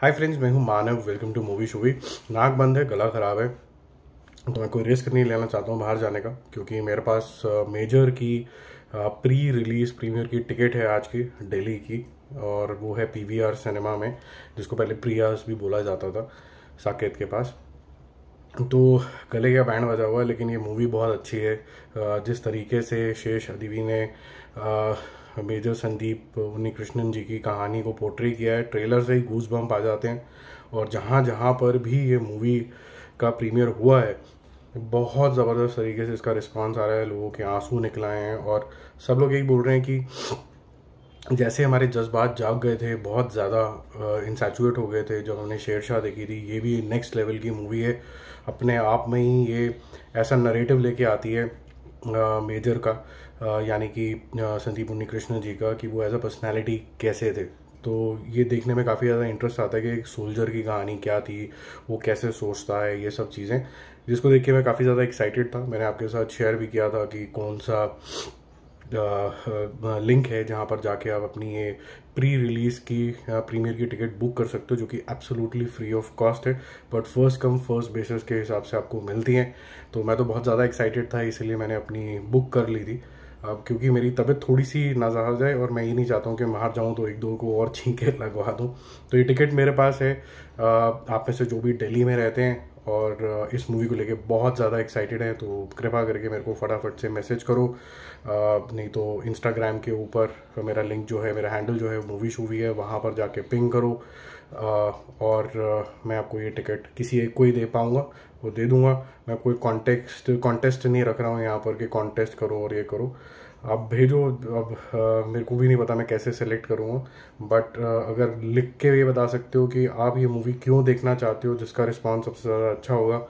हाय friends मैं हूँ Manav welcome to movie शूवी नाक बंद है गला ख़राब है तो मैं कोई रिस्क नहीं लेना चाहता हूँ बाहर जाने का क्योंकि मेरे पास मेजर की प्री रिलीज़ प्रीमियर की टिकट है आज की दिल्ली की और वो है पीवीआर सिनेमा में जिसको पहले प्रियास भी बोला जाता था साकेत के पास तो गले का बैंड बजा हुआ है लेकिन ये मूवी बहुत अच्छी है जिस तरीके से शेष अदीवी ने मेजर संदीप उन्नीकृष्णन जी की कहानी को पोर्ट्री किया है ट्रेलर से ही गूज बम्प आ जाते हैं और जहाँ जहाँ पर भी ये मूवी का प्रीमियर हुआ है बहुत ज़बरदस्त तरीके से इसका रिस्पांस आ रहा है लोगों के आंसू निकलाए हैं और सब लोग यही बोल रहे हैं कि जैसे हमारे जज्बात जाग गए थे बहुत ज़्यादा इंसेचुएट हो गए थे जब हमने शेर शाह देखी थी ये भी नेक्स्ट लेवल की मूवी है अपने आप में ही ये ऐसा नरेटिव लेके आती है मेजर का यानी कि संदीप उन्नीकृष्ण जी का कि वो एज अ पर्सनैलिटी कैसे थे तो ये देखने में काफ़ी ज़्यादा इंटरेस्ट आता है कि एक सोल्जर की कहानी क्या थी वो कैसे सोचता है ये सब चीज़ें जिसको देख के मैं काफ़ी ज़्यादा एक्साइटेड था मैंने आपके साथ शेयर भी किया था कि कौन सा लिंक है जहाँ पर जाके आप अपनी ये प्री रिलीज़ की प्रीमियर की टिकट बुक कर सकते हो जो कि एब्सोल्युटली फ्री ऑफ कॉस्ट है but first come first basis के हिसाब से आपको मिलती हैं तो मैं तो बहुत ज़्यादा एक्साइटेड था इसलिए मैंने अपनी बुक कर ली थी अब क्योंकि मेरी तबीयत थोड़ी सी नाजा है और मैं ये नहीं चाहता हूँ कि बाहर जाऊँ तो एक दो को और छींके लगवा दूँ तो ये टिकट मेरे पास है आप में से जो भी दिल्ली में रहते हैं और इस मूवी को लेके बहुत ज़्यादा एक्साइटेड हैं तो कृपा करके मेरे को फटाफट से मैसेज करो नहीं तो इंस्टाग्राम के ऊपर मेरा लिंक जो है मेरा हैंडल जो है मूवी शूवी है वहाँ पर जाके पिंग करो और मैं आपको ये टिकट किसी एक को ही दे पाऊँगा वो दे दूँगा मैं कोई कॉन्टेक्स्ट कॉन्टेस्ट नहीं रख रहा हूँ यहाँ पर कि कॉन्टेस्ट करो और ये करो आप भेजो अब आ, मेरे को भी नहीं पता मैं कैसे सेलेक्ट करूँगा बट अगर लिख के ये बता सकते हो कि आप ये मूवी क्यों देखना चाहते हो जिसका रिस्पॉन्स सबसे ज़्यादा अच्छा होगा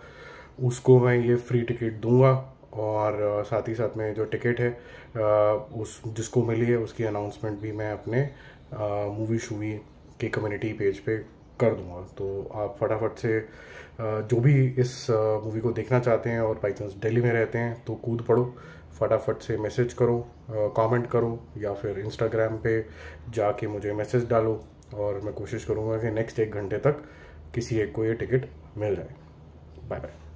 उसको मैं ये फ्री टिकट दूंगा और साथ ही साथ में जो टिकट है आ, उस जिसको मिली है उसकी अनाउंसमेंट भी मैं अपने मूवी शूवी के कम्युनिटी पेज पे कर दूंगा तो आप फटाफट से जो भी इस मूवी को देखना चाहते हैं और बाई डेली में रहते हैं तो कूद पड़ो फटाफट से मैसेज करो कमेंट करो या फिर इंस्टाग्राम पे जाके मुझे मैसेज डालो और मैं कोशिश करूँगा कि नेक्स्ट एक घंटे तक किसी एक को ये टिकट मिल जाए बाय बाय